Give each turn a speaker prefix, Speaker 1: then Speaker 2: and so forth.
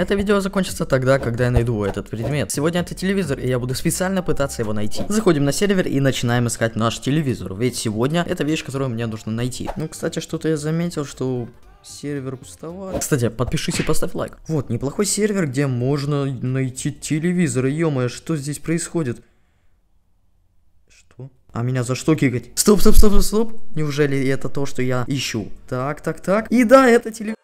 Speaker 1: Это видео закончится тогда, когда я найду этот предмет. Сегодня это телевизор, и я буду специально пытаться его найти. Заходим на сервер и начинаем искать наш телевизор, ведь сегодня это вещь, которую мне нужно найти. Ну, кстати, что-то я заметил, что сервер пустовал. Кстати, подпишись и поставь лайк. Вот, неплохой сервер, где можно найти телевизор. Ё-моё, что здесь происходит? Что? А меня за что кикать? Стоп, стоп, стоп, стоп, стоп. Неужели это то, что я ищу? Так, так, так. И да, это телевизор.